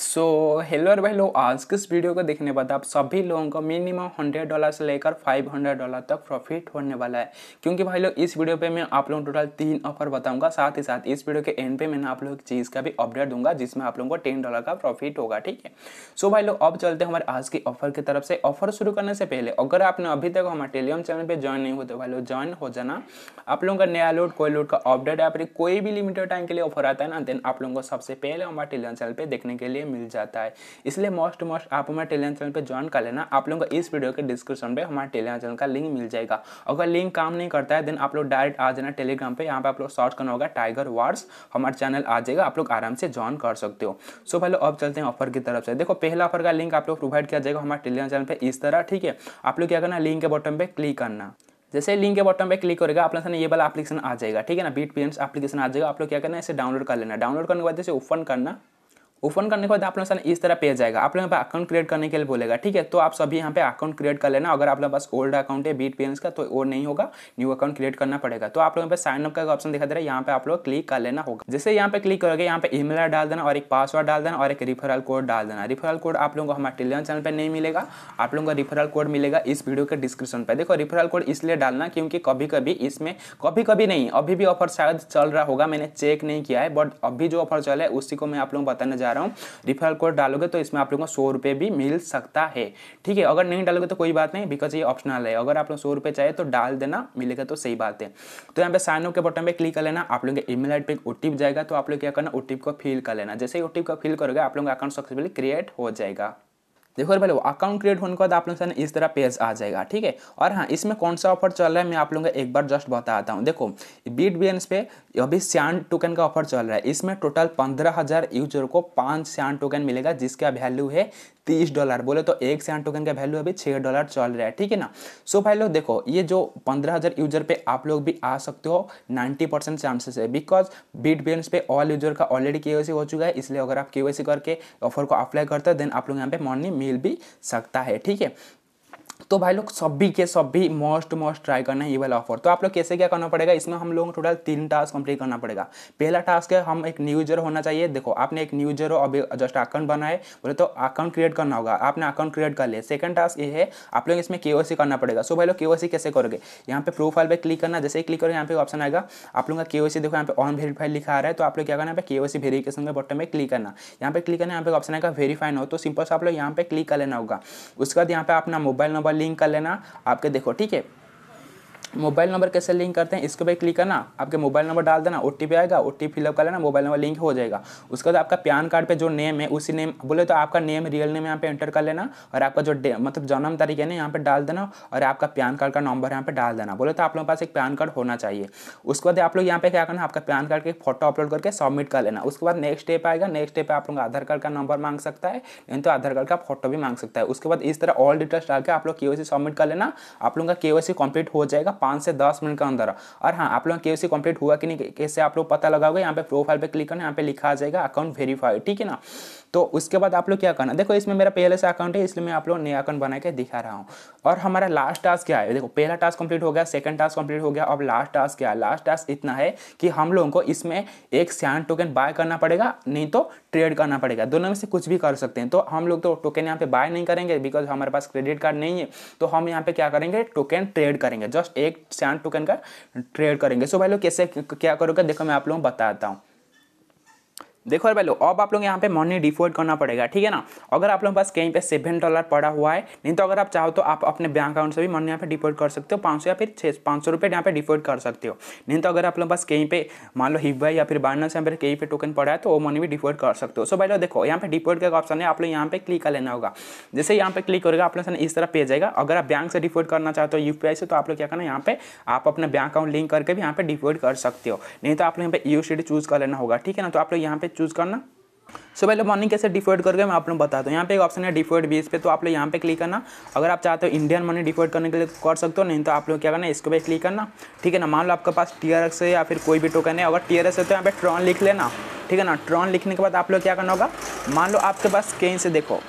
so hello और भाई आज के इस वीडियो को देखने बाद आप सभी लोगों को मिनिमम हंड्रेड डॉलर से लेकर फाइव हंड्रेड डॉलर तक प्रॉफिट होने वाला है क्योंकि भाई लोग इस वीडियो पे मैं आप लोगों को टोटल तीन ऑफर बताऊंगा साथ ही साथ इस वीडियो के एंड पे मैंने आप लोग एक चीज़ का भी अपडेट दूंगा जिसमें आप लोगों को टेन डॉलर का प्रॉफिट होगा ठीक है सो भाई लोग अब चलते हैं हमारे आज की ऑफर की तरफ से ऑफर शुरू करने से पहले अगर आपने अभी तक हमारे टेलीग्राम चैनल पर ज्वाइन नहीं होते तो भाई लोग ज्वाइन हो जाना आप लोगों का नया लोड कोई लोड का अपडेट या फिर कोई भी लिमिटेड टाइम के लिए ऑफर आता है ना देन आप लोगों को सबसे पहले हमारे टेलीग्राम चैनल पर देखने के लिए मिल जाता है इसलिए मोस्ट मोस्ट आप हमारे टेलीग्राम चैनल पर ज्वाइन कर लेना आप लोगों को इस वीडियो के डिस्क्रिप्शन पर हमारे टेलीग्राम चैनल का लिंक मिल जाएगा अगर लिंक काम नहीं करता है देन आप लोग डायरेक्ट आ जाना टेलीग्राम पर यहाँ पर आप लोग सर्च करना होगा टाइगर वार्स हमारे चैनल आ जाएगा आप लोग आराम से ज्वाइन कर सकते हो सो भाई अब चलते हैं ऑफर की तरफ से देखो पहला ऑफर का लिंक आप लोग प्रोवाइड किया जाएगा हमारे टेलीग्राम चैनल पर इस तरह ठीक है आप लोग क्या करना लिंक के बॉटम पर क्लिक करना जैसे लिंक के बॉटम पे क्लिक करेगा आप लोग ये वाला एप्लीकेशन आ जाएगा ठीक है ना बीट पेंट्स एप्लीकेशन आ जाएगा आप लोग क्या करना है इसे डाउनलोड कर लेना डाउनलोड करने के बाद इसे ओपन करना ओपन करने के बाद आप लोग इस तरह पेज आएगा आप लोगों पे अकाउंट क्रिएट करने के लिए बोलेगा ठीक है तो आप सभी यहाँ पे अकाउंट क्रिएट कर लेना अगर आप लोग पास ओल्ड अकाउंट है बीट पेन्स का तो वो नहीं होगा न्यू अकाउंट क्रिएट करना पड़ेगा तो आप लोगों पे साइन अप का ऑप्शन दिखा दे रहा है यहाँ पे आप लोग क्लिक कर लेना होगा जैसे यहाँ पे क्लिक करोगे यहाँ पे ईमेल डाल देना और एक पासवर्ड डाल देना और एक रिफरल कोड डाल देना रिफरल कोड आप लोगों को हमारे टेलीग्राम चैनल पर नहीं मिलेगा आप लोगों को रिफरल कोड मिलेगा इस वीडियो के डिस्क्रिप्शन पर देखो रिफरल कोड इसलिए डालना क्योंकि कभी कभी इसमें कभी कभी नहीं अभी भी ऑफर शायद चल रहा होगा मैंने चेक नहीं किया है बट अभी जो ऑफर चल रहा है उसी को मैं आप लोगों को बताने जा जा रहा हूँ रिफरल कोड डालोगे तो इसमें आप लोगों को सौ रुपये भी मिल सकता है ठीक है अगर नहीं डालोगे तो कोई बात नहीं बिकॉज ये ऑप्शनल है अगर आप लोग सौ रुपये चाहिए तो डाल देना मिलेगा तो सही बात है तो यहाँ पे साइन के बटन पर क्लिक कर लेना आप लोगों के ई मेल आई पे ओ जाएगा तो आप लोग क्या करना ओ को फिल कर लेना जैसे ही ओ को फिल करोगे आप लोगों का अकाउंट सक्सेसफुली क्रिएट हो जाएगा देखो पहले अकाउंट क्रिएट होने के बाद आप लोग इस तरह पेज आ जाएगा ठीक है और हाँ इसमें कौन सा ऑफर चल रहा है मैं आप लोगों को एक बार जस्ट बताता हूँ देखो बीट बी पे अभी सियान टोकन का ऑफर चल रहा है इसमें टोटल पंद्रह हज़ार यूजर को पाँच सियान टोकन मिलेगा जिसका वैल्यू है तीस डॉलर बोले तो एक सेवन टोकन का वैल्यू अभी छः डॉलर चल रहा है ठीक है ना सो so भाई लोग देखो ये जो पंद्रह हज़ार यूजर पे आप लोग भी आ सकते हो नाइन्टी परसेंट चांसेस है बिकॉज बीट बेंस पे ऑल यूजर का ऑलरेडी के हो चुका है इसलिए अगर आप के करके ऑफर को अप्लाई करते हो देन आप लोग यहाँ पे मॉर्निंग मिल भी सकता है ठीक है तो भाई लोग सभी के सभी मोस्ट मोस्ट ट्राई करना है ये वाला ऑफर तो आप लोग कैसे क्या करना पड़ेगा इसमें हम लोगों को टोटल तीन टास्क कंप्लीट करना पड़ेगा पहला टास्क है हम एक न्यूजर होना चाहिए देखो आपने एक न्यूजर हो अभी जस्ट अकाउंट बनाए बोले तो अकाउंट क्रिएट करना होगा आपने अकाउंट क्रिएट कर लिया सेकंड टास्क ये है आप लोग इसमें के करना पड़ेगा सो भाई लोग के कैसे करोगे यहाँ पे प्रोफाइल पर क्लिक करना जैसे ही क्लिक करोगे यहाँ पे ऑप्शन आएगा आप लोगों का के देखो यहाँ पे ऑन वेरीफाइड लिखा आ रहा है तो आप लोग क्या करना है के सी वेरीफिकेशन के बटन में क्लिक करना यहाँ पे क्लिक करना यहाँ पे ऑप्शन आएगा वेरीफाई हो तो सिंपल से आप लोग यहाँ पे क्लिक कर लेना होगा उसके बाद यहाँ पे अपना मोबाइल नंबर लिंक कर लेना आपके देखो ठीक है मोबाइल नंबर कैसे लिंक करते हैं इसके पे क्लिक करना आपके मोबाइल नंबर डाल देना ओ आएगा ओ टी फिलअप कर लेना मोबाइल नंबर लिंक हो जाएगा उसके बाद आपका पैन कार्ड पे जो नेम है उसी नेम बोले तो आपका नेम रियल नेम यहाँ पे एंटर कर लेना और आपका जो मतलब जन्म तारीख है ना यहाँ पे डाल देना और आपका पैन कार्ड का नंबर यहाँ पर डाल देना बोले तो आप लोगों के पास एक पैन कार्ड होना चाहिए उसके बाद आप लोग यहाँ पे क्या करना आपका पैन कार्ड की फोटो अपलोड करके सबमिट कर लेना उसके बाद नेक्स्ट स्टेप आएगा नेक्स्ट स्टेप आप लोग आधार कार्ड का नंबर मांग सकता है नहीं तो आधार कार्ड का फोटो भी मांग सकता है उसके बाद इस तरह ऑल डिटेल्स डाल के आप लोग के सबमिट कर लेना आप लोगों का के कंप्लीट हो जाएगा पाँच से दस मिनट का अंदर और हाँ आप लोग के सी कंप्लीट हुआ कि नहीं कैसे आप लोग पता लगाओगे यहाँ पे प्रोफाइल पे क्लिक करना यहाँ पे लिखा आ जाएगा अकाउंट वेरीफाई ठीक है ना तो उसके बाद आप लोग क्या करना देखो इसमें मेरा पहले से अकाउंट है इसलिए मैं आप लोग नया अकाउंट बना के दिखा रहा हूँ और हमारा लास्ट टास्क क्या है देखो पहला टास्क कंप्लीट हो गया सेकंड टास्क कंप्लीट हो गया अब लास्ट टास्क क्या है लास्ट टास्क इतना है कि हम लोगों को इसमें एक सैन टोकन बाय करना पड़ेगा नहीं तो ट्रेड करना पड़ेगा दोनों में से कुछ भी कर सकते हैं तो हम लोग तो टोकन यहाँ पे बाय नहीं करेंगे बिकॉज हमारे पास क्रेडिट कार्ड नहीं है तो हम यहाँ पे क्या करेंगे टोकन ट्रेड करेंगे जस्ट एक सैन टोकन का ट्रेड करेंगे सो भाई लोग कैसे क्या करोगे देखो मैं आप लोगों को बताता हूँ देखो यार बैलो अब आप लोग यहाँ पे मनी डिफॉल्ट करना पड़ेगा ठीक है ना अगर आप के पास कहीं पे सेवन डॉलर पड़ा हुआ है नहीं तो अगर आप चाहो तो आप अपने बैंक अकाउंट से भी मनी यहाँ पे डिफॉल्ट कर सकते हो पाँच या फिर छः पाँच सौ रुपये यहाँ पे डिफॉल्ट कर सकते हो नहीं तो अगर आप लोग पास कहीं पे मान लो हिवाई या फिर बाइनस या फिर कहीं पे टोकन पड़ा है तो वो मनी भी डिफॉल्ट कर सकते हो सो भाई देखो यहाँ पे डिफॉल्ट का ऑप्शन है आप लोग यहाँ पे क्लिक कर लेना होगा जैसे यहाँ पे क्लिक करेगा आप लोग इस तरह पे जाएगा अगर आप बैंक से डिफॉल्ट करना चाहते हो यू से तो आप लोग क्या करना यहाँ पे आप अपने बैंक अकाउंट लिंक करके भी यहाँ पे डिफॉल्ट कर सकते हो नहीं तो आप लोग यहाँ पे यू चूज कर लेना होगा ठीक है ना तो आप लोग यहाँ पे चूज़ करना सो पहले मॉर्निंग कैसे डिफर्ड करके मैं आप लोग बताता हूँ यहाँ पे एक ऑप्शन है डिफर्ड बेस पे तो आप लोग यहाँ पे क्लिक करना अगर आप चाहते हो इंडियन मनी डिफर्ड करने के लिए कर सकते हो नहीं तो आप लोग क्या करना इसको पे क्लिक करना ठीक है ना मान लो आपके पास टी आर एस है या फिर कोई भी टोकन है अगर टी आर एस है तो यहाँ पे ट्रॉन लिख लेना ठीक है ना ट्रॉन लिखने के बाद आप लोग क्या करना होगा मान लो आपके पास कहीं से देखो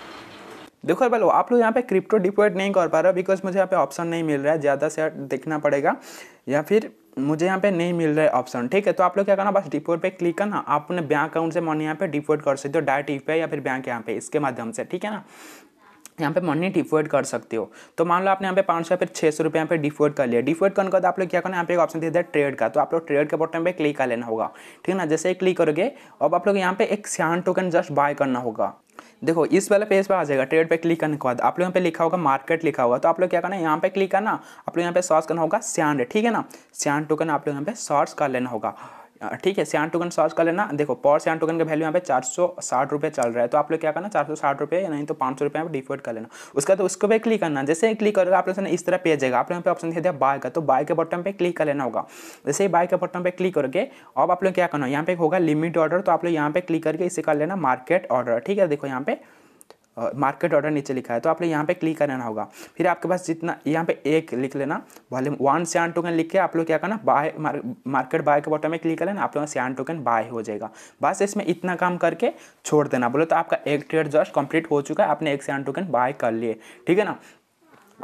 देखो भाई आप लोग यहाँ पे क्रिप्टो डिपोजिट नहीं कर पा रहे हो बिकॉज मुझे यहाँ पे ऑप्शन नहीं मिल रहा है ज़्यादा से देखना पड़ेगा या फिर मुझे यहाँ पे नहीं मिल रहा है ऑप्शन ठीक है तो आप लोग क्या करना बस डिपोर्ट पे क्लिक करना आप अपने बैंक अकाउंट से मनी यहाँ पे डिपोर्ट कर सकते हो डायरेक्ट यू या फिर बैंक यहाँ पे इसके माध्यम से ठीक है ना यहाँ पे मनी डिफोर्ड कर सकते हो तो मान लो आपने यहाँ पे पाँच सौ या फिर छः सौ रुपये यहाँ पे डिफोर्ड कर लिया डिफोर्ड करने के बाद आप लोग क्या करना यहाँ पे एक ऑप्शन देता है ट्रेड का तो आप लोग ट्रेड के बटन पे क्लिक कर लेना होगा ठीक है ना जैसे क्लिक करोगे अब आप लोग यहाँ पे एक सियान टोकन जस्ट बाय करना होगा देखो इस वाले पेज पर आ जाएगा ट्रेड पे क्लिक करने के बाद आप लोग यहाँ पे लिखा होगा मार्केट लिखा होगा तो आप लोग क्या करना है यहाँ पे क्लिक करना आप लोग यहाँ पे सर्च करना होगा सियांड ठीक है ना सियांड टोकन आप लोग यहाँ पे सर्च कर लेना होगा ठीक है सियान टोकन सर्च कर लेना देखो पॉर सियान टोकन का वैल्यू यहाँ पे चार सौ साठ रुपये चल रहा है तो आप लोग क्या करना चार सौ साठ रुपये नहीं तो पाँच सौ रुपये यहाँ कर लेना उसका तो उसको पे क्लिक करना जैसे ही क्लिक करोगे आप लोग इस तरह पेज जाएगा आप लोग यहाँ पे ऑप्शन दे दिया बाय का तो बाय के बटन पर क्लिक कर लेना होगा जैसे ही बाय के बटन पर क्लिक करके अब आप लोग क्या करना यहाँ पे होगा लिमिट ऑर्डर तो आप लोग यहाँ पे क्लिक करके इसे कर लेना मार्केट ऑर्डर ठीक है देखो यहाँ पे मार्केट ऑर्डर नीचे लिखा है तो आपने यहाँ पे क्लिक करना होगा फिर आपके पास जितना यहाँ पे एक लिख लेना वॉल्यूम वन सियान टोकन लिख के आप लोग क्या करना बाय मार्केट बाय के बॉटम में क्लिक कर लेना आप लोगों का सियान टोकन बाय हो जाएगा बस इसमें इतना काम करके छोड़ देना बोलो तो आपका एक ट्रेड जस्ट कंप्लीट हो चुका है आपने एक सियान टोकन बाय कर लिए ठीक है ना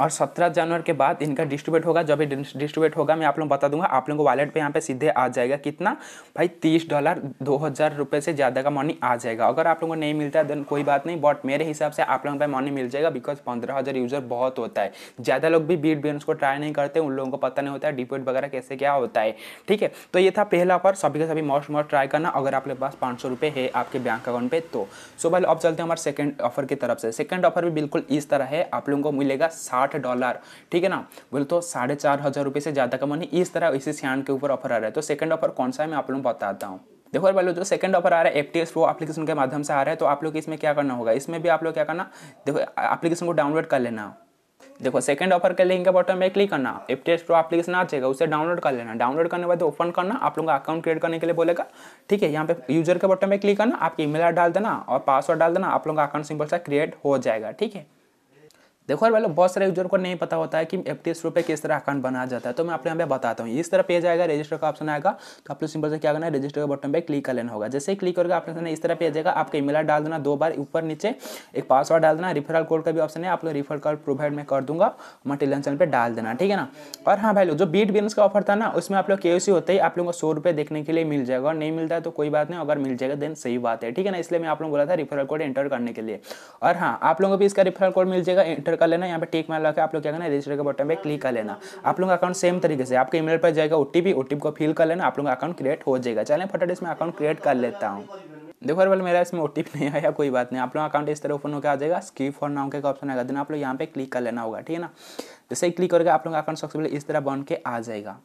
और सत्रह जनवरी के बाद इनका डिस्ट्रीब्यूट होगा जब भी डिस्ट्रीब्यूट होगा मैं आप लोग बता दूंगा आप लोगों को वॉलेट पे यहाँ पे सीधे आ जाएगा कितना भाई तीस डॉलर दो हज़ार रुपये से ज़्यादा का मनी आ जाएगा अगर आप लोगों को नहीं मिलता है देन कोई बात नहीं बट मेरे हिसाब से आप लोगों पर मनी मिल जाएगा बिकॉज पंद्रह हज़ार यूज़र बहुत होता है ज़्यादा लोग भी बीट बेंस को ट्राई नहीं करते उन लोगों को पता नहीं होता है डिपोट वगैरह कैसे क्या होता है ठीक है तो ये था पहला ऑफर सभी का सभी मोस्ट मोस्ट ट्राई करना अगर आप पास पाँच सौ है आपके बैंक अकाउंट पे तो सो भाई अब चलते हैं हमारे सेकेंड ऑफर की तरफ से सेकेंड ऑफर भी बिल्कुल इस तरह है आप लोगों को मिलेगा साठ आठ डॉलर ठीक है ना बोले तो साढ़े चार हज़ार रुपये से ज़्यादा का मनी इस तरह इसी सियान के ऊपर ऑफर आ रहा है तो सेकंड ऑफर कौन सा है मैं आप लोगों को बताता हूँ देखो भाई जो सेकंड ऑफर आ रहा है F T S pro application के माध्यम से आ रहा है तो आप लोग इसमें क्या करना होगा इसमें भी आप लोग क्या करना देखो एप्लीकेशन को डाउनलोड कर लेना देखो सेकंड ऑफर के लिंक के बटन में क्लिक करना F T S pro application आ जाएगा उसे डाउनलोड कर लेना डाउनलोड करने के बाद ओपन करना आप लोगों का अकाउंट क्रिएट करने के लिए बोलेगा ठीक है यहाँ पे यूजर के बटन में क्लिक करना आपकी ईमेल डाल देना और पासवर्ड डाल देना आप लोगों का अकाउंट सिंपल सा क्रिएट हो जाएगा ठीक है देखो यार वालों बहुत सारे यूजर को नहीं पता होता है कि एफ टी रुपये किस तरह अकाउंट बनाया जाता है तो मैं आप यहाँ पे बताता हूँ इस तरह पेज आएगा रजिस्टर का ऑप्शन आएगा तो आप लोग सिंपल से क्या करना है रजिस्टर के बटन पे क्लिक कर लेना होगा जैसे ही क्लिक करके आपने इस तरह पेज आएगा आपका ईमेल डाल देना दो बार ऊपर नीचे एक पासवर्ड डाल देना रिफरल कोड का भी ऑप्शन है आप लोग रिफरल कोड प्रोवाइड में कर दूंगा मटेरियल चैनल पर डाल देना ठीक है ना और हाँ भाई लोग जो बीट बिजनेस का ऑफर था ना उसमें आप लोग के होते ही आप लोगों को सौ रुपये देखने के लिए मिल जाएगा और नहीं मिलता है तो कोई बात नहीं अगर मिल जाएगा देन सही बात है ठीक है ना इसलिए मैं आप लोग बोला था रिफरल कोड एंटर करने के लिए और हाँ आप लोगों को भी इसका रिफरल कोड मिल जाएगा एंटर कर लेना यहाँ पे टेक मार लगा आप लोग क्या करना रजिस्टर के बटन पे क्लिक कर लेना आप लोगों का अकाउंट सेम तरीके से आपके ईमेल पर जाएगा ओटीपी ओटीपी को फिल कर लेना आप लोगों का अकाउंट क्रिएट हो जाएगा चले फटाफट इसमें अकाउंट क्रिएट कर लेता हूँ देखो अरे मेरा इसमें ओटीपी नहीं आया कोई बात नहीं आप लोग अकाउंट इस तरह ओपन होकर आ जाएगा स्कीप फॉर नाउ के ऑप्शन आएगा देन आप लोग यहाँ पे क्लिक कर लेना होगा ठीक है ना जैसे ही क्लिक करके आप लोग अकाउंट सक्सेसफुल इस तरह बन के आ जाएगा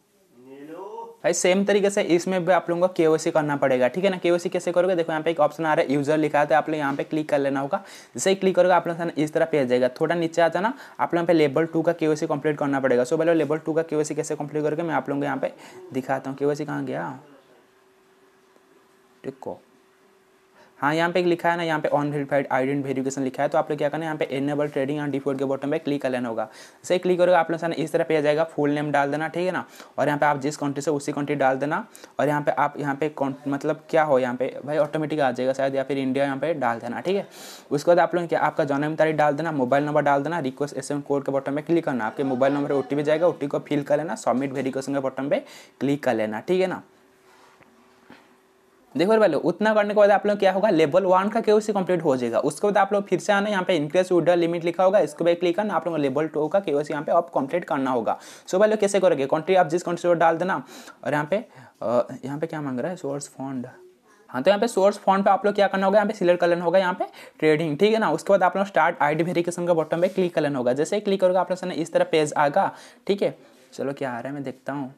भाई सेम तरीके से इसमें भी आप लोगों को के करना पड़ेगा ठीक है ना के कैसे करोगे देखो यहाँ पे एक ऑप्शन आ रहा है यूजर लिखा है तो आप लोग यहाँ पे क्लिक कर लेना होगा जैसे ही क्लिक करोगे आप लोग इस तरह पे जाएगा थोड़ा नीचे आ जाना आप लोग पे लेवल टू का के कंप्लीट करना पड़ेगा सो पहले लेवल टू का के कैसे कंप्लीट करके मैं आप लोगों को यहाँ पे दिखाता हूँ के कहाँ गया देखो हाँ यहाँ पे एक लिखा है ना यहाँ पे ऑन वेरीफाइड आइडेंट वेरिफिकेशन लिखा है तो आप लोग क्या करना है यहाँ पे एनेबल ट्रेडिंग एंड डिफॉल्ट के बॉटम पे क्लिक कर लेना होगा इसे क्लिक करोगे आप लोग इस तरह पे आ जाएगा फुल नेम डाल देना ठीक है ना और यहाँ पे आप जिस कंट्री से उसी कंट्री डाल देना और यहाँ पे आप यहाँ पे मतलब क्या हो यहाँ पे भाई ऑटोमेटिक आ जाएगा शायद या फिर इंडिया यहाँ पे डाल देना ठीक है उसके बाद आप लोग क्या आपका जन्म तारीख डाल देना मोबाइल नंबर डाल देना रिक्वेस्ट एस कोड के बॉटम पर क्लिक करना आपके मोबाइल नंबर ओ जाएगा ओ को फिल कर लेना सबमिट वेरिफिकेशन के बॉटम पर क्लिक कर लेना ठीक है ना देखो पहले उतना करने के बाद आप लोग क्या होगा लेवल वन का के सी कंप्लीट हो जाएगा उसके बाद आप लोग फिर से आना यहाँ पे इंक्रेस उडर लिमिट लिखा होगा इसको भी क्लिक करना आप लोगों को लेवल टू का के यहाँ पे आप कंप्लीट करना होगा सो भाई कैसे करोगे कंट्री आप जिस कंट्री को डाल देना और यहाँ पे यहाँ पे क्या मांग रहा है सोर्स फंड हाँ तो यहाँ पे सोर्स फॉन्ट पे आप लोग क्या करना होगा यहाँ पे सिलेक्ट करना होगा यहाँ पे ट्रेडिंग ठीक है ना उसके बाद आप लोग स्टार्ट आईडी वेरिफिकेशन का बटन पे क्लिक करना होगा जैसे क्लिक करोगे आप लोग इस तरह पेज आएगा ठीक है चलो क्या आ रहा है मैं देखता हूँ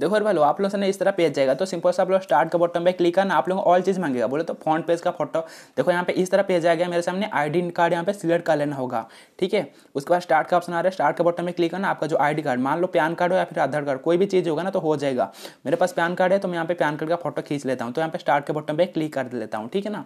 देखो अरे भाई तो आप लोग से इस तरह पेज जाएगा तो सिंपल से आप लोग स्टार्ट का बटन पे क्लिक करना आप लोगों को ऑल चीज़ मांगेगा बोले तो फ्रंट पेज का फोटो देखो यहाँ पे इस तरह पेज आ गया मेरे सामने आईडी कार्ड यहाँ पे सिलेक्ट कर लेना होगा ठीक है उसके बाद स्टार्ट का ऑप्शन आ रहा है स्टार्ट का बटन पर क्लिक करना आपका जो आईडी कार्ड मान लो पैन कार्ड हो या फिर आधार कार्ड कोई भी चीज़ होगा ना तो हो जाएगा मेरे पास पैन कार्ड है तो मैं यहाँ पे पैन कार्ड का फोटो खींच लेता हूँ तो यहाँ पे स्टार्ट के बटन पर क्लिक कर लेता हूँ ठीक है ना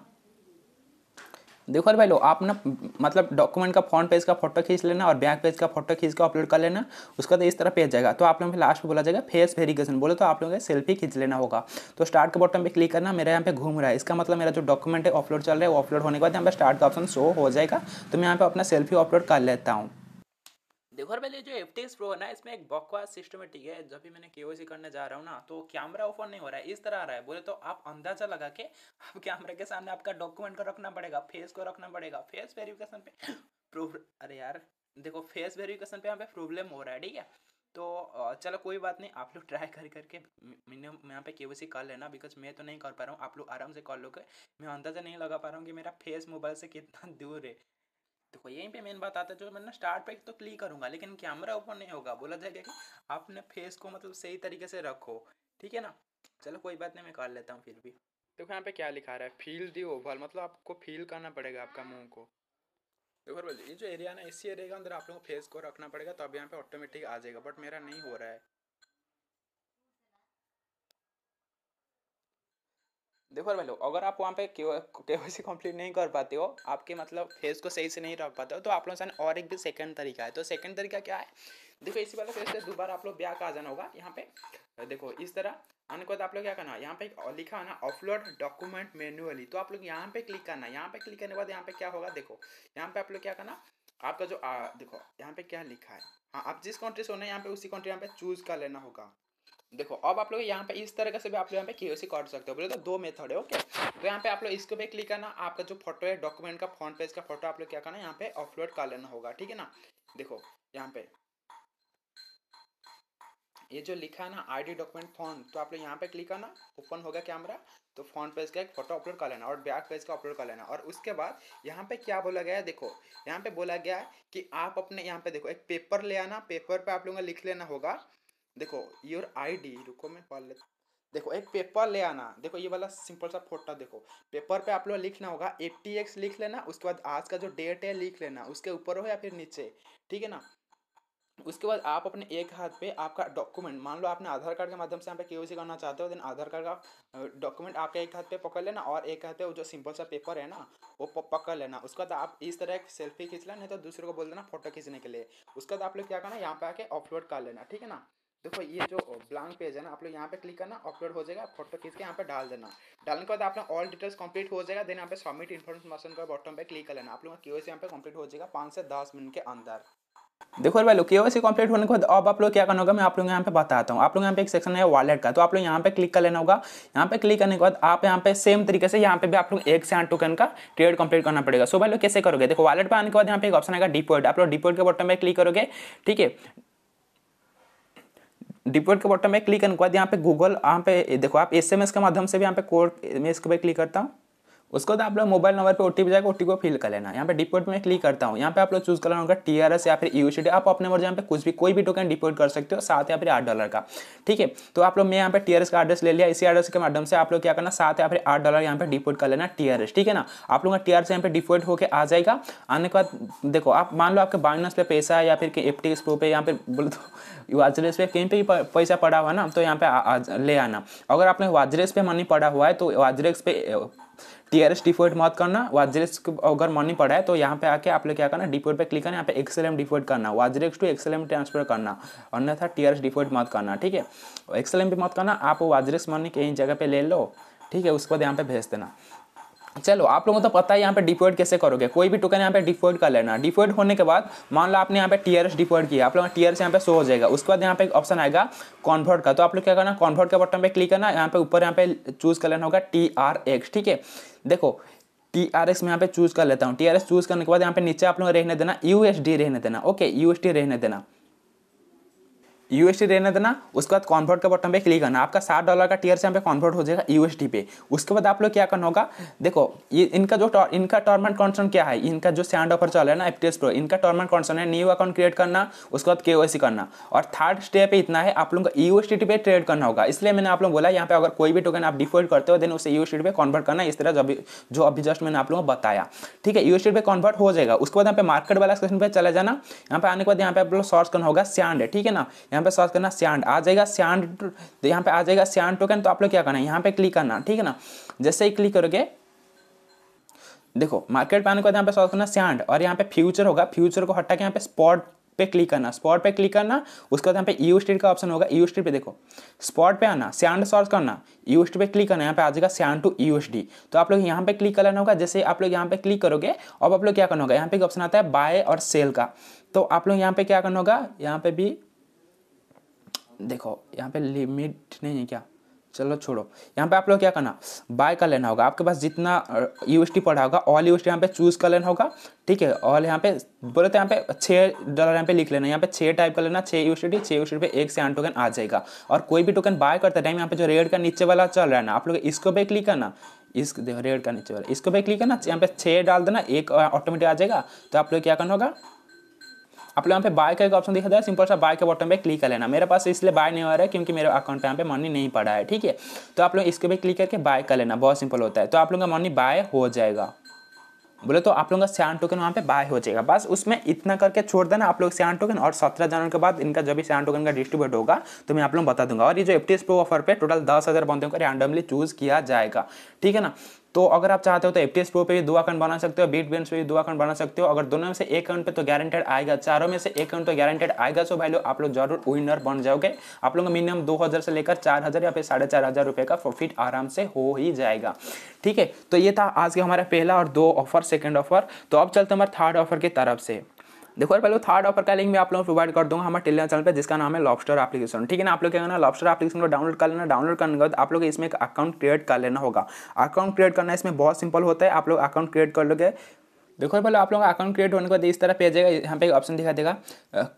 देखो अरे भाई लोग आप ना मतलब डॉक्यूमेंट का फ्रंट पेज का फोटो खींच लेना और बैक पेज का फोटो खींच कर अपलोड कर लेना उसका तो इस तरह पेज जाएगा तो आप लोगों को लास्ट में बोला जाएगा फेस वेरिकेशन बोले तो आप लोगों का सेल्फी खींच लेना होगा तो स्टार्ट के बटन पर क्लिक करना मेरा यहाँ पे घूम रहा है इसका मतलब मेरा जो डॉक्यूमेंट है अपलोड चल रहा है वो अपलोड होने के बाद यहाँ पर स्टार्ट का ऑप्शन शो हो जाएगा तो मैं यहाँ पर अपना सेल्फी अपलोड कर लेता हूँ देखो पहले जो एफ टी प्रो है ना इसमें एक बकवास सिस्टमेटिक है जब भी मैंने के करने जा रहा हूँ ना तो कैमरा ओपन नहीं हो रहा है इस तरह आ रहा है बोले तो आप अंदाजा लगा के आप कैमरा के सामने आपका डॉक्यूमेंट को रखना पड़ेगा फेस को रखना पड़ेगा फेस वेरिफिकेशन पे प्रूव अरे यार देखो फेस वेरिफिकेशन पे यहाँ पे प्रॉब्लम हो रहा है ठीक है तो चलो कोई बात नहीं आप लोग ट्राई कर करके मिनिमम यहाँ पे के कर लेना बिकॉज मैं तो नहीं कर पा रहा हूँ आप लोग आराम से कर लोगे मैं अंदाज़ा नहीं लगा पा रहा हूँ कि मेरा फेस मोबाइल से कितना दूर है देखो यहीं पे मेन बात आता है जो मैंने स्टार्ट पे तो क्लिक करूंगा लेकिन कैमरा ओपन नहीं होगा बोला जाएगा कि आपने फेस को मतलब सही तरीके से रखो ठीक है ना चलो कोई बात नहीं मैं कर लेता हूँ फिर भी देखो यहाँ पे क्या लिखा रहा है फील दी ओवल मतलब आपको फील करना पड़ेगा आपका मुँह को देखो ये जो एरिया ना इसी एरिया के अंदर आप लोगों को फेस को रखना पड़ेगा तो अब यहाँ पे ऑटोमेटिक आ जाएगा बट मेरा नहीं हो रहा है देखो भाई लोग अगर आप वहाँ पे के वाई सी कम्प्लीट नहीं कर पाते हो आपके मतलब फेस को सही से नहीं रख पाते हो तो आप लोग सामने और एक भी सेकंड तरीका है तो सेकंड तरीका क्या है देखो इसी वाले फेस से दोबारा आप लोग ब्याक आ जाना होगा यहाँ पे देखो इस तरह आने के बाद आप लोग क्या करना यहाँ पे लिखा है ना अपलोड डॉक्यूमेंट मैनुअली तो आप लोग यहाँ पे क्लिक करना यहाँ पे क्लिक करने के बाद यहाँ पे क्या होगा देखो यहाँ पे आप लोग क्या करना आपका जो देखो यहाँ पे क्या लिखा है हाँ आप जिस कंट्री से होना है यहाँ पे उसी कंट्री यहाँ पे चूज कर लेना होगा देखो अब आप लोग यहाँ पे इस तरह से भी आप लोग यहाँ पे के कर सकते हो बोले तो दो मेथड है ओके तो यहाँ पे आप लोग इसको भी क्लिक करना आपका जो फोटो है डॉक्यूमेंट का फ्रंट पेज का फोटो आप लोग क्या करना है यहाँ पे अपलोड कर लेना होगा ठीक है ना देखो यहाँ पे ये जो लिखा है ना आईडी डॉक्यूमेंट फोन तो आप लोग यहाँ पे क्लिक करना ओपन होगा कैमरा तो फोन पेज का एक फोटो अपलोड कर लेना और बैक पेज का अपलोड कर लेना और उसके बाद यहाँ पे क्या बोला गया है देखो यहाँ पे बोला गया है कि आप अपने यहाँ पे देखो एक पेपर ले आना पेपर पे आप लोगों का लिख लेना होगा देखो योर आईडी रुको मैं पढ़ ले देखो एक पेपर ले आना देखो ये वाला सिंपल सा फोटा देखो पेपर पे आप लोग लिखना होगा एट्टी एक्स लिख लेना उसके बाद आज का जो डेट है लिख लेना उसके ऊपर हो या फिर नीचे ठीक है ना उसके बाद आप अपने एक हाथ पे आपका डॉक्यूमेंट मान लो आपने आधार कार्ड के माध्यम से यहाँ पे केवाईसी करना चाहते हो देन आधार कार्ड का डॉक्यूमेंट आपके एक हाथ पे पकड़ लेना और एक हाथ पे वो जो सिंपल सा पेपर है ना वो पकड़ लेना उसके बाद आप इस तरह एक सेल्फी खींच लेना नहीं तो दूसरे को बोल देना फोटो खींचने के लिए उसके बाद आप लोग क्या करना यहाँ पे आके अपलोड कर लेना ठीक है ना देखो ये जो ब्लैंक पेज है ना आप लोग यहाँ पे क्लिक करना अपलोड हो जाएगा फोटो खींच के यहाँ पे डाल देना डालने के बाद आपने ऑल डिटेल्स कंप्लीट हो जाएगा देन यहाँ पे सबमिट इन्फॉर्मेशन का बॉटम पे क्लिक कर लेना आप लोगों का केवाईसी यहाँ पे कंप्लीट हो जाएगा पाँच से दस मिनट के अंदर देखो भाई लोग के कंप्लीट होने के बाद अब आप लोग क्या करना होगा मैं आप लोग यहाँ पे बताता हूँ आप लोग यहाँ पे एक सेक्शन है वॉलेट का तो आप लोग यहाँ पे क्लिक कर लेना होगा यहाँ पे क्लिक करने के बाद आप यहाँ पे सेम तरीके से यहाँ पे भी आप लोग एक से आठ टोकन का ट्रेड कंप्लीट करना पड़ेगा सो भाई लोग कैसे करोगे देखो वॉलेट पर आने के बाद यहाँ पे एक ऑप्शन आएगा डिपोर्ट आप लोग डिपोर्ट के बटन पर क्लिक करोगे ठीक है डिपोर्ट के बॉटम में क्लिक करने के बाद यहाँ पे गूगल यहाँ पे देखो आप एस के माध्यम से भी यहाँ पे कोड में इसके पे क्लिक करता हूँ उसको तो आप लोग मोबाइल नंबर पे ओटीपी जाएगा ओटीपी को फिल कर लेना यहाँ पे डिपोर्ट में क्लिक करता हूँ यहाँ पे आप लोग चूज करना होगा टीआरएस या फिर यूसीडी e आप अपने मर्जी यहाँ पे कुछ भी कोई भी टोकन डिपोर्ट कर सकते हो साथ या फिर आठ डॉलर का ठीक है तो आप लोग मैं यहाँ पे टीआरएस का एड्रेस ले लिया इसी एड्रेस के माध्यम से आप लोग क्या करना सात या फिर आठ डॉलर यहाँ पे डिपोर्ट कर लेना टीआरएस ठीक है ना आप लोगों का टीआरएस यहाँ पे डिपोर्ट होकर आ जाएगा आने के बाद देखो आप मान लो आपके बाइनस पे पैसा है या फिर एफ टी एस पे यहाँ पे बोले तो वाजरेस पे कहीं पे भी पैसा पड़ा हुआ ना तो यहाँ पे ले आना अगर आपने वाजरेस पे मनी पड़ा हुआ है तो वाजरेस पे टीआरएस डिफॉल्ट मत करना वाजरेक्स अगर मनी पड़ा है तो यहाँ पे आके आप लोग क्या करना डिफोर्ट पे क्लिक करना यहाँ पे एक्सेल एम करना WazirX to XL M transfer करना अन्यथा टीआरएस डिफॉल्ट मत करना ठीक है एक्सेल एम मत करना आप वाजरेक्स मनी कहीं जगह पे ले लो ठीक है उसके बाद यहाँ पे भेज देना चलो आप लोगों को तो पता है यहाँ पे डिफॉल्ट कैसे करोगे कोई भी टोकन यहाँ पे डिफॉल्ट कर लेना डिफॉल्ट होने के बाद मान लो आपने यहाँ पे टी आर एस डिफोइड किया आप लोगों का टी आर एस यहाँ पे शो हो जाएगा उसके बाद यहाँ पे एक ऑप्शन आएगा कॉन्वर्ट का तो आप लोग क्या करना कॉन्वर्ट के बटन पे क्लिक करना यहाँ पे ऊपर यहाँ पे चूज कर लेना होगा टी आर एक्स ठीक है देखो टी आर एक्स में यहाँ पे चूज कर लेता हूँ टी आर एस चूज करने के बाद यहाँ पे नीचे आप लोगों को रहने देना यू एस डी रहने देना ओके यू एस डी रहने देना यूएसडी रहने देना उसके बाद कॉन्वर्ट के बटन पे क्लिक करना आपका सात डॉलर का टीयर से यहाँ पे कॉन्वर्ट हो जाएगा यूएसडी पे उसके बाद आप लोग क्या करना होगा देखो ये इनका जो इनका टर्म एंड कॉन्सन क्या है इनका जो सैंड ऑफर चल रहा है ना एफ प्रो इनका टर्म एंड कॉन्सन है न्यू अकाउंट क्रिएट करना उसके बाद के करना और थर्ड स्टेप इतना है आप लोगों को यू पे ट्रेड करना होगा इसलिए मैंने आप लोग बोला यहाँ पे अगर कोई भी टोकन आप डिफॉल्ट करते हो देन उसे यू पे कन्वर्ट करना इस तरह जो जो अभी जस्ट मैंने आप लोगों को बताया ठीक है यू पे कन्वर्ट हो जाएगा उसके बाद यहाँ पे मार्केट वाला सेक्शन पे चला जाना यहाँ पे आने के बाद यहाँ पे आप लोग सर्च करना होगा सैंड ठीक है ना यहाँ यहाँ पे सर्च करना स्यांड आ जाएगा स्यांड तो यहाँ पे आ जाएगा स्यांड टोकन तो आप लोग क्या करना है यहाँ पे क्लिक करना ठीक है ना जैसे ही क्लिक करोगे देखो मार्केट पे आने के बाद यहाँ पे सर्च करना स्यांड और यहाँ पे फ्यूचर होगा फ्यूचर को हटा के यहाँ पे स्पॉट पे क्लिक करना स्पॉट पे क्लिक करना उसके बाद यहाँ पे यू स्ट्रीट का ऑप्शन होगा यू स्ट्रीट पे देखो स्पॉट पे आना सैंड सर्च करना यू स्ट्री पे क्लिक करना यहाँ पे आ जाएगा सैंड टू यू तो आप लोग यहाँ पे क्लिक करना होगा जैसे आप लोग यहाँ पे क्लिक करोगे अब आप लोग क्या करना होगा यहाँ पे ऑप्शन आता है बाय और सेल का तो आप लोग यहाँ पे क्या करना होगा यहाँ पे भी देखो यहाँ पे लिमिट नहीं है क्या चलो छोड़ो यहाँ पे आप लोग क्या करना बाय कर लेना होगा आपके पास जितना यू पड़ा होगा ऑल यू यहाँ पे चूज कर लेना होगा ठीक है ऑल यहाँ पे बोले तो यहाँ पे छः डॉलर यहाँ पे लिख लेना यहाँ पे छः टाइप कर लेना छः यू टी छः यू पे एक से आठ टोकन आ जाएगा और कोई भी टोकन बाय करते टाइम यहाँ पे जो रेड का नीचे वाला चल रहा है ना आप लोग इसको पे क्लिक करना इस देखो रेड का नीचे वाला इसको पे क्लिक करना यहाँ पे छः डाल देना एक ऑटोमेटिक आ जाएगा तो आप लोग क्या करना होगा आप लोग यहाँ पे बाय का एक ऑप्शन दिखा था सिंपल सा बाय के बटन पे क्लिक कर लेना मेरे पास इसलिए बाय नहीं हो रहा है क्योंकि मेरे अकाउंट पे यहाँ पे मनी नहीं पड़ा है ठीक है तो आप लोग इसके पे क्लिक करके बाय कर लेना बहुत सिंपल होता है तो आप लोगों का मनी बाय हो जाएगा बोले तो आप लोगों का सियान टोकन वहाँ पे बाय हो जाएगा बस उसमें इतना करके छोड़ देना आप लोग सियान टोकन और सत्रह जनवरी के बाद इनका जब भी सियान टोकन का डिस्ट्रीब्यूट होगा तो मैं आप लोग बता दूंगा और ये जो एफ टी प्रो ऑफर पे टोटल दस हज़ार बंदों को रैंडमली चूज़ किया जाएगा ठीक है ना तो अगर आप चाहते हो तो एफ टी प्रो पे भी दो अकाउंट बना सकते हो बीट बेंस पे भी दो अकाउंट बना सकते हो अगर दोनों में से एक अकाउंट पे तो गारंटेड आएगा चारों में से एक अकाउंट तो गारंटेड आएगा सो भाई लोग आप लोग जरूर विनर बन जाओगे आप लोगों का मिनिमम दो हज़ार से लेकर चार हज़ार या फिर साढ़े चार हज़ार रुपये का प्रॉफिट आराम से हो ही जाएगा ठीक है तो ये था आज का हमारा पहला और दो ऑफर सेकेंड ऑफर तो अब चलते हमारे थर्ड ऑफर की तरफ से देखो यार पहले थर्ड ऑफर का लिंक मैं आप लोगों को प्रोवाइड कर दूंगा हमारे टेलीग्राम चैनल पर जिसका नाम है लॉबस्टर एप्लीकेशन ठीक है ना आप लोग क्या करना लॉबस्टर एप्लीकेशन को डाउनलोड कर लेना डाउनलोड करने के बाद आप लोग इसमें एक अकाउंट क्रिएट कर लेना होगा अकाउंट क्रिएट करना इसमें बहुत सिंपल होता है आप लोग अकाउंट क्रिएट कर लोगे देखो पहले आप लोग अकाउंट क्रिएट होने के बाद इस तरह पे जाएगा यहाँ पे ऑप्शन दिखा देगा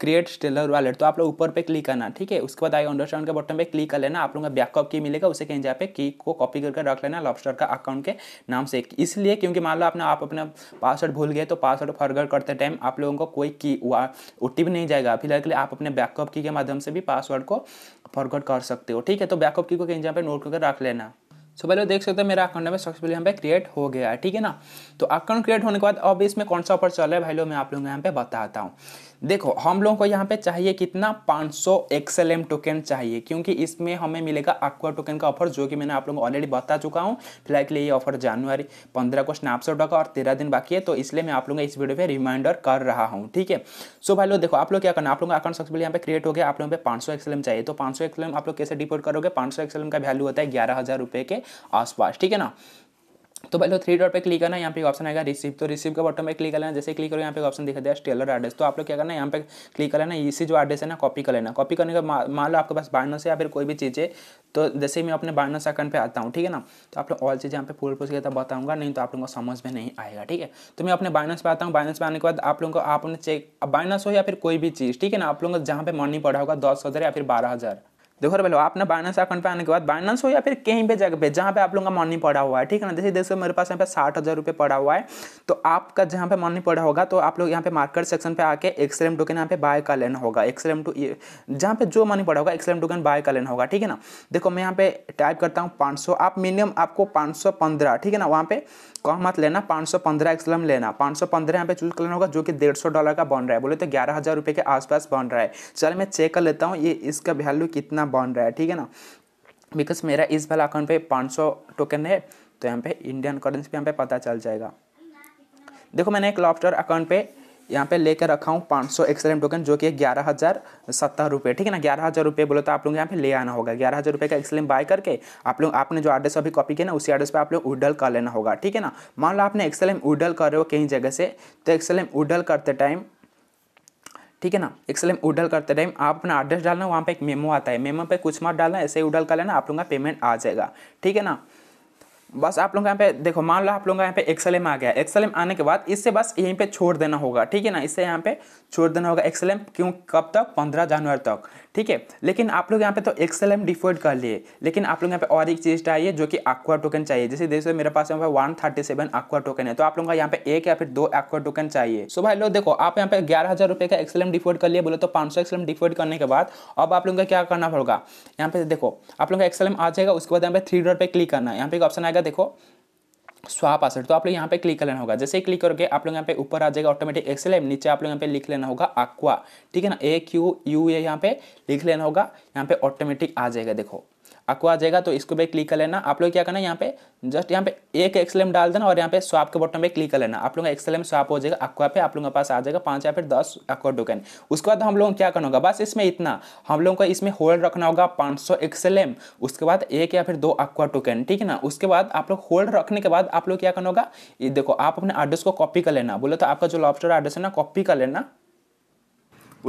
क्रिएट स्टेलर वॉलेट तो आप लोग ऊपर पे क्लिक करना ठीक है उसके बाद आई अंडरस्टैंड के बटन पे क्लिक कर लेना आप लोगों का बैकअप की मिलेगा उसे कहीं जहाँ पे की को कॉपी करके रख लेना लॉबस्टर का अकाउंट के नाम से इसलिए क्योंकि मान लो आपने आप अपना पासवर्ड भूल गए तो पासवर्ड फॉरवर्ड करते टाइम आप लोगों को कोई की ओ नहीं जाएगा फिलहाल के लिए आप अपने बैकअप की के माध्यम से भी पासवर्ड को फॉरवर्ड कर सकते हो ठीक है तो बैकअप की को कहीं जहाँ पे नोट करके रख लेना सो पहले तो देख सकते हो मेरा अकाउंट में सक्सेसफुली यहाँ पे क्रिएट हो गया है ठीक है ना तो अकाउंट क्रिएट होने के बाद अब इसमें कौन सा ऑफर चल रहा है भाई लोग मैं आप लोगों को यहाँ पे बताता हूँ देखो हम लोगों को यहाँ पे चाहिए कितना 500 सौ एक्सएलएम टोकन चाहिए क्योंकि इसमें हमें मिलेगा अक्वा टोकन का ऑफर जो कि मैंने आप लोगों को ऑलरेडी बता चुका हूँ फिलहाल के लिए ये ऑफर जनवरी 15 को स्नैपशॉट होगा और 13 दिन बाकी है तो इसलिए मैं आप लोगों को इस वीडियो पे रिमाइंडर कर रहा हूँ ठीक है सो भाई लोग देखो आप लोग क्या करना आप लोगों का अकाउंट सक्सेसफुल यहाँ पे क्रिएट हो गया आप लोगों पे पाँच एक्सएलएम चाहिए तो पाँच सौ आप लोग कैसे डिपोट करोगे पाँच सौ का वैल्यू होता है ग्यारह के आसपास ठीक है ना तो पहले थ्री डॉट पे क्लिक करना यहाँ पे ऑप्शन आएगा रिसीव तो रिसीव का बटन पे क्लिक कर लेना जैसे क्लिक करो यहाँ पे ऑप्शन दिखा दिया स्टेलर एड्रेस तो आप लोग क्या करना है यहाँ पे क्लिक कर लेना इसी जो एड्रेस है ना कॉपी कर लेना कॉपी करने का मान लो आपके पास बाइनस है या फिर कोई भी चीज़ है तो जैसे मैं अपने बार्नस अकाउंट पर आता हूँ ठीक है ना तो आप लोग ऑल चीज़ यहाँ पे फुल पूछ के बताऊंगा बताऊँगा नहीं तो आप लोगों को समझ में नहीं आएगा ठीक है तो मैं अपने बाइनस पर आता हूँ बाइनस पर आने के बाद आप लोगों को आपने चेक बाइनस हो या फिर कोई भी चीज़ ठीक है ना आप लोगों को जहाँ पे मनी पड़ा होगा दस हज़ार या फिर बारह हज़ार देखो बोलो आपने बाइनेंस अकाउंट पे आने के बाद बाइनेंस हो या फिर कहीं पे जगह पे जहाँ पे आप लोगों का मनी पड़ा हुआ है ठीक है ना जैसे देखो मेरे पास यहाँ पे साठ हज़ार रुपये पड़ा हुआ है तो आपका जहाँ पे मनी पड़ा होगा तो आप लोग यहाँ पे मार्केट सेक्शन पे आके एक्सलेम टोकन यहाँ पे बाय का लेना होगा एक्सलेम टू जहाँ पे जो मनी पड़ा होगा एक्सलेम टोकन बाय का लेना होगा ठीक है ना देखो मैं यहाँ पे टाइप करता हूँ पाँच आप मिनिमम आपको पाँच ठीक है ना वहाँ पे कम मत लेना पाँच सौ पंद्रह एक्सलम लेना पाँच सौ पंद्रह यहाँ पे चूज करना होगा जो कि डेढ़ सौ डॉलर का बन रहा है बोले तो ग्यारह हज़ार रुपये के आसपास बन रहा है चल मैं चेक कर लेता हूँ ये इसका वैल्यू कितना बन रहा है ठीक है ना बिकॉज मेरा इस वाला अकाउंट पे 500 टोकन है तो यहाँ पे इंडियन करेंसी पे यहाँ पे पता चल जाएगा देखो मैंने एक लॉफ्टर अकाउंट पे यहाँ पे लेकर रखा हूँ 500 सौ एक्सलेम टोकन जो कि ग्यारह हज़ार सत्तर रुपये ठीक है ना ग्यारह हज़ार रुपये बोलो तो आप लोग यहाँ पे ले आना होगा ग्यारह हज़ार रुपये का एक्सलेम बाय करके आप लोग आपने जो एड्रेस अभी कॉपी किया ना उसी एड्रेस पे आप लोग उडल कर लेना होगा ठीक है ना मान लो आपने एक्सलेम उडल कर रहे हो कहीं जगह से तो एक्सलेम उडल करते टाइम ठीक है ना इसलिए उडल करते टाइम आप अपना एड्रेस डालना वहाँ पे एक मेमो आता है मेमो पे कुछ मत डालना ऐसे ही उडल कर लेना आप लोगों का पेमेंट आ जाएगा ठीक है ना बस आप लोग यहाँ पे देखो मान लो आप लोग यहाँ पे एक्सएलएम आ गया एम आने के बाद इससे बस यहीं पे छोड़ देना होगा ठीक है ना इससे यहाँ पे छोड़ देना होगा एक्सएलएम क्यों कब तक पंद्रह जनवरी तक ठीक है लेकिन आप लोग यहाँ पे तो एक्सएलएम डिफर्ड कर लिए लेकिन आप लोग यहाँ पे और एक चीज़ चाहिए जो कि एक्वा टोकन चाहिए जैसे देखो मेरे पास यहाँ पे one thirty seven aqua token है तो आप लोग का यहाँ पे एक या फिर दो एक्वा टोकन चाहिए सो भाई लोग देखो आप यहाँ पे ग्यारह हज़ार रुपये का एम डिफर्ड कर लिए बोले तो पाँच सौ एक्सएलएम डिफर्ड करने के बाद अब आप लोग का क्या करना होगा यहाँ पे देखो आप लोग का एक्सएलएम आ जाएगा उसके बाद यहाँ पे थ्री डॉट पे क्लिक करना है यहाँ पे ऑप्शन आएगा देखो स्वाप आसेट तो आप लोग यहाँ पे क्लिक कर लेना होगा जैसे ही क्लिक करोगे आप लोग यहाँ पे ऊपर आ जाएगा ऑटोमेटिक एक्सेल नीचे आप लोग यहाँ पे लिख लेना होगा आक्वा ठीक है ना ए क्यू यू ए यहाँ पे लिख लेना होगा यहाँ पे ऑटोमेटिक आ जाएगा देखो आपको आ जाएगा तो इसको पे क्लिक कर लेना आप लोग क्या करना यहाँ पे जस्ट यहाँ पे एक एक्सलेम डाल देना और यहाँ पे स्वाप के बटन पे क्लिक कर लेना आप लोगों का एक्सलेम स्वाप हो जाएगा आपको पे आप लोगों के पास आ जाएगा पाँच या फिर दस आपको टोकन उसके बाद हम लोगों को क्या करना होगा बस इसमें इतना हम लोगों को इसमें होल्ड रखना होगा पाँच सौ एक्सलेम उसके बाद एक या फिर दो अक्वा टोकन ठीक है ना उसके बाद आप लोग होल्ड रखने के बाद आप लोग क्या करना होगा ये देखो आप अपने एड्रेस को कॉपी कर लेना बोले तो आपका जो लॉबस्टर एड्रेस है ना कॉपी कर लेना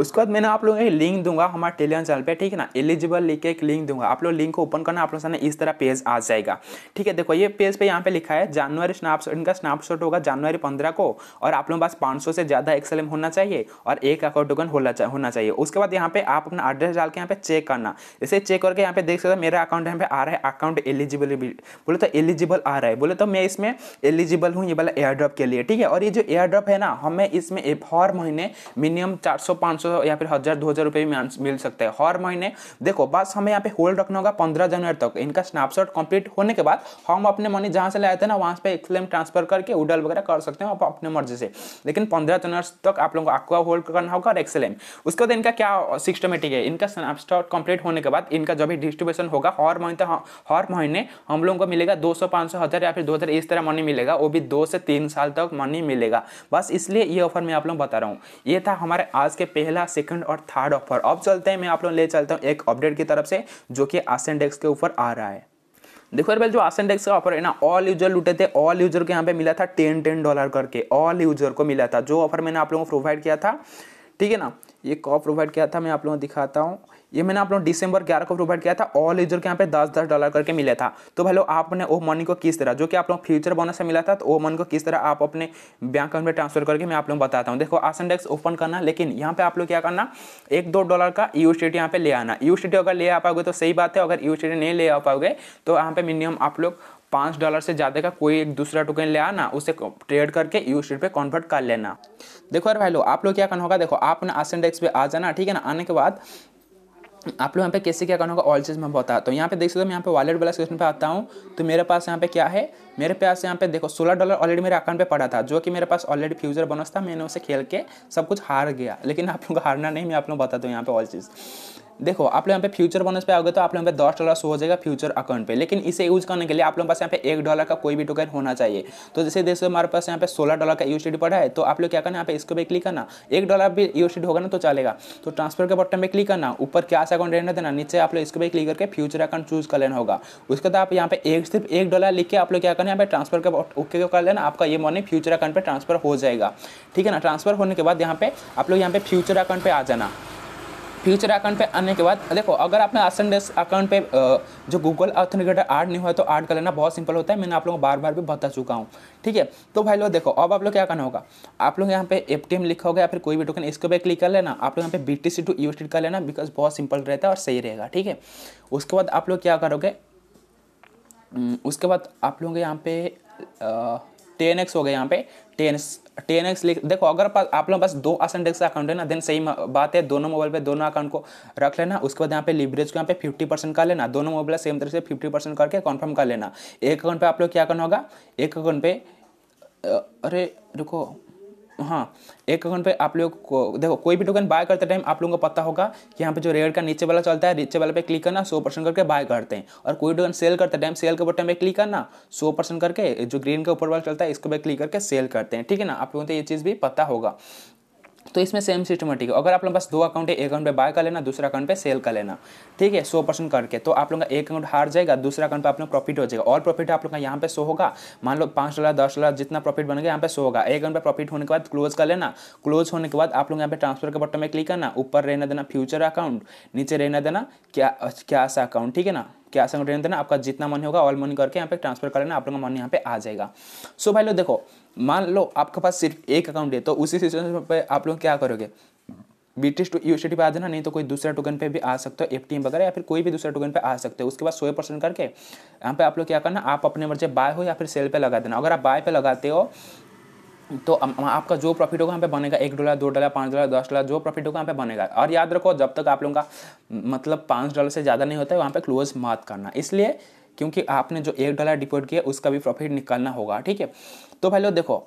उसके बाद मैंने आप लोगों को लिंक दूंगा हमारे टेलीग्राम चैनल पे ठीक है ना एलिजिबल लिख एक लिंक दूंगा आप लोग लिंक को ओपन करना आप लोग सामने इस तरह पेज आ जाएगा ठीक है देखो ये पेज पे यहाँ पे लिखा है जनवरी स्नैपशॉट इनका स्नैपशॉट होगा जनवरी पंद्रह को और आप लोगों के पास पाँच से ज़्यादा एक्सएलएम होना चाहिए और एक अकाउंट टोकन होना होना चाहिए उसके बाद यहाँ पे आप अपना एड्रेस डाल के यहाँ पे चेक करना इसे चेक करके यहाँ पे देख सकते हो मेरा अकाउंट यहाँ पे आ रहा है अकाउंट एलिजिबल बोले तो एलिजिबल आ रहा है बोले तो मैं इसमें एलिजिबल हूँ ये वाला एयर ड्रॉप के लिए ठीक है और ये जो एयर ड्रॉप है ना हमें इसमें हर महीने मिनिमम चार सौ सौ या फिर हज़ार दो हज़ार रुपये भी मिल सकता है हर महीने देखो बस हमें यहाँ पे होल्ड रखना होगा पंद्रह जनवरी तक इनका स्नैपशॉट कंप्लीट होने के बाद हम अपने मनी जहाँ से लाए थे ना वहाँ पे एक्सलेम ट्रांसफर करके उडल वगैरह कर सकते हैं आप अपने मर्जी से लेकिन पंद्रह जनवरी तक आप लोगों को आपको होल्ड करना होगा और एक्सलेम उसके बाद इनका क्या सिस्टमेटिक है इनका स्नैपशॉट कंप्लीट होने के बाद इनका जो भी डिस्ट्रीब्यूशन होगा हर महीने तो हर महीने हम लोगों को मिलेगा दो सौ पाँच सौ हज़ार या फिर दो हज़ार इस तरह मनी मिलेगा वो भी दो से तीन साल तक मनी मिलेगा बस इसलिए ये ऑफर मैं आप लोग बता रहा हूँ ये था हमारे आज के पहले पहला सेकंड और थर्ड ऑफर अब चलते हैं मैं आप लोग ले चलता हूँ एक अपडेट की तरफ से जो कि आसेंडेक्स के ऊपर आ रहा है देखो यार जो आसेंडेक्स का ऑफर है ना ऑल यूजर लूटे थे ऑल यूजर को यहाँ पे मिला था टेन टेन डॉलर करके ऑल यूजर को मिला था जो ऑफर मैंने आप लोगों को प्रोवाइड किया था ठीक है ना ये कॉप प्रोवाइड किया था मैं आप लोगों को दिखाता हूँ ये मैंने आप लोग डिसंबर ग्यारह को प्रोवाइड किया था ऑल यूजर के यहाँ पे दस दस डॉलर करके मिला था तो भाई लोग आपने ओ oh मनी को किस तरह जो कि आप लोग फ्यूचर बोनस से मिला था तो ओ oh मनी को किस तरह आप अपने बैंक अकाउंट में ट्रांसफर करके मैं आप लोग बताता हूँ देखो आसन डेस्क ओपन करना लेकिन यहाँ पे आप लोग क्या करना एक दो डॉलर का यू e स्टेट यहाँ पे ले आना यू e स्टेट अगर ले आ पाओगे तो सही बात है अगर यू e स्टेट नहीं ले आ पाओगे तो यहाँ पे मिनिमम आप लोग पाँच डॉलर से ज़्यादा का कोई एक दूसरा टोकन ले आना उसे ट्रेड करके यू स्टेट पर कन्वर्ट कर लेना देखो यार भाई लोग आप लोग क्या करना होगा देखो आपने ना आसन डेस्क पे आ जाना ठीक है ना आने के बाद आप लोग यहाँ पे कैसे क्या करना होगा ऑल चीज़ मैं बताता हूँ तो यहाँ पे देख सकते हो मैं यहाँ पे वॉलेट वाला सेक्शन पे आता हूँ तो मेरे पास यहाँ पे क्या है मेरे पास यहाँ पे देखो सोलह डॉलर ऑलरेडी मेरे अकाउंट पे पड़ा था जो कि मेरे पास ऑलरेडी फ्यूचर बनस था मैंने उसे खेल के सब कुछ हार गया लेकिन आप लोग हारना नहीं मैं आप लोग बता हूँ यहाँ पे ऑल चीज़ देखो आप लोग यहाँ पे फ्यूचर बोनस पे आओगे तो आप लोग यहाँ पे दस डॉलर शो हो जाएगा फ्यूचर अकाउंट पे लेकिन इसे यूज करने के लिए आप लोग पास यहाँ पे एक डॉलर का कोई भी टोकन होना चाहिए तो जैसे देखो हमारे पास यहाँ पे सोलह डॉलर का यूसीडी पड़ा है तो आप लोग क्या करना यहाँ पे इसको भी क्लिक करना एक डॉलर भी यूसीडी होगा ना तो चलेगा तो ट्रांसफर के बटन पर क्लिक करना ऊपर कैश अकाउंट रहने देना नीचे आप लोग इसको भी क्लिक करके फ्यूचर अकाउंट चूज कर लेना होगा उसके बाद आप यहाँ पे एक सिर्फ एक डॉलर लिख के आप लोग क्या करना यहाँ पे ट्रांसफर के ओके कर लेना आपका ये मनी फ्यूचर अकाउंट पर ट्रांसफर हो जाएगा ठीक है ना ट्रांसफर होने के बाद यहाँ पे आप लोग यहाँ पे फ्यूचर अकाउंट पर आ जाना फ्यूचर अकाउंट पे आने के बाद देखो अगर आपने आसन डेस्क अकाउंट पे जो गूगल ऑथेंटिकेटर ऐड नहीं हुआ तो ऐड कर लेना बहुत सिंपल होता है मैंने आप लोगों को बार बार भी बता चुका हूँ ठीक है तो भाई लोग देखो अब आप लोग क्या करना होगा आप लोग यहाँ पे एफ टी एम लिखा होगा या फिर कोई भी टोकन इसको पे क्लिक कर लेना आप लोग यहाँ पे B T C to U कर लेना बिकॉज बहुत सिंपल रहता है और सही रहेगा ठीक है उसके बाद आप लोग क्या करोगे उसके बाद आप लोग यहाँ पे टेन एक्स हो गया यहाँ पे टेन टेन एक्स लिख देखो अगर पास आप लोग पास दो असेंटेक्स का अकाउंट है ना देन सही बात है दोनों मोबाइल पे दोनों अकाउंट को रख लेना उसके बाद यहाँ पे लिवरेज को यहाँ पे फिफ्टी परसेंट कर लेना दोनों मोबाइल सेम तरह से फिफ्टी परसेंट करके कन्फर्म कर लेना एक अकाउंट पे आप लोग क्या करना होगा एक अकाउंट पे अरे रुको हाँ एक अकाउंट पे आप लोग को देखो कोई भी टोकन बाय करते टाइम आप लोगों को पता होगा कि यहाँ पे जो रेड का नीचे वाला चलता है नीचे वाला पे क्लिक करना सौ परसेंट करके बाय करते हैं और कोई टोकन सेल करते टाइम सेल के बटन पे क्लिक करना सौ परसेंट करके जो ग्रीन के ऊपर वाला चलता है इसको पे क्लिक करके सेल करते हैं ठीक है ना आप लोगों को ये चीज़ भी पता होगा तो इसमें सेम सिस्टमेटिक है अगर आप लोग पास दो अकाउंट है एक अकाउंट पे बाय कर लेना दूसरा अकाउंट पे सेल कर लेना ठीक है सौ परसेंट करके तो आप लोग का एक अकाउंट हार जाएगा दूसरा अकाउंट पे आप लोग प्रॉफिट हो जाएगा और प्रॉफिट आप लोग का यहाँ पे सो होगा मान लो पाँच डॉलर दस डॉलर जितना प्रॉफिट बनेगा यहाँ पे सो होगा एक अकाउंट पर प्रॉफिट होने के बाद क्लोज कर लेना क्लोज होने के बाद आप लोग यहाँ पे ट्रांसफर के बटन में क्लिक करना ऊपर रहना देना फ्यूचर अकाउंट नीचे रहना देना क्या क्या सा अकाउंट ठीक है ना क्या संगठन देना आपका जितना मनी होगा ऑल मनी करके यहाँ पे ट्रांसफर कर लेना आप लोगों का मनी यहाँ पे आ जाएगा सो भाई लोग देखो मान लो आपके पास सिर्फ एक अकाउंट है तो उसी सिचुएशन पर आप लोग क्या करोगे ब्रिटिश टू यू पे आ जाना नहीं तो कोई दूसरा टोकन पे भी आ सकते हो एफ वगैरह या फिर कोई भी दूसरा टोकन पे आ सकते हो उसके बाद सोए परसेंट करके यहाँ पे आप लोग क्या करना आप अपने मर्जी बाय हो या फिर सेल पे लगा देना अगर आप बाय पे लगाते हो तो आपका जो प्रॉफिट होगा यहाँ पे बनेगा एक डॉलर दो डॉलर पाँच डॉलर दस डॉलर जो प्रॉफिट होगा यहाँ पे बनेगा और याद रखो जब तक आप लोगों का मतलब पाँच डॉलर से ज़्यादा नहीं होता है वहाँ पे क्लोज मत करना इसलिए क्योंकि आपने जो एक डॉलर डिपोजिट किया उसका भी प्रॉफिट निकालना होगा ठीक है तो भाई लोग देखो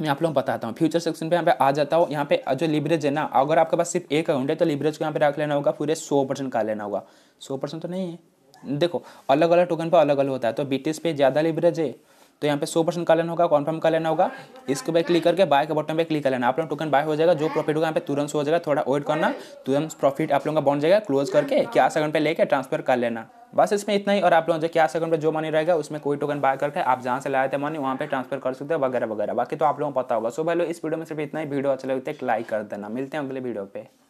मैं आप लोगों को बताता हूँ फ्यूचर सेक्शन पे यहाँ पे आ जाता हूँ यहाँ पे जो लिवरेज है ना अगर आपके पास सिर्फ एक अकाउंट है तो लिवरेज को यहाँ पे रख लेना होगा पूरे सौ परसेंट का लेना होगा सौ परसेंट तो नहीं है देखो अलग अलग टोकन पर अलग अलग होता है तो बीटीएस पे ज़्यादा लिवरेज है तो यहाँ पे सौ परसेंट का लेना होगा कॉन्फर्म का लेना होगा इसके ऊपर क्लिक करके बाय के बटन पे क्लिक कर लेना आप लोग टोकन बाय हो जाएगा जो प्रॉफिट होगा यहाँ पे तुरंत हो जाएगा थोड़ा वेट करना तुरंत प्रॉफिट आप लोगों का बन जाएगा क्लोज करके क्या सेकंड पे लेके ट्रांसफर कर लेना बस इसमें इतना ही और आप लोगों से क्या सेकंड पे जो मनी रहेगा उसमें कोई टोकन बाय करके आप जहाँ से लाए थे मनी वहाँ पे ट्रांसफर कर सकते हो वगैरह वगैरह बाकी तो आप लोगों को पता होगा सो भाई लोग इस वीडियो में सिर्फ इतना ही वीडियो अच्छा लगता है लाइक कर देना मिलते हैं अगले वीडियो पे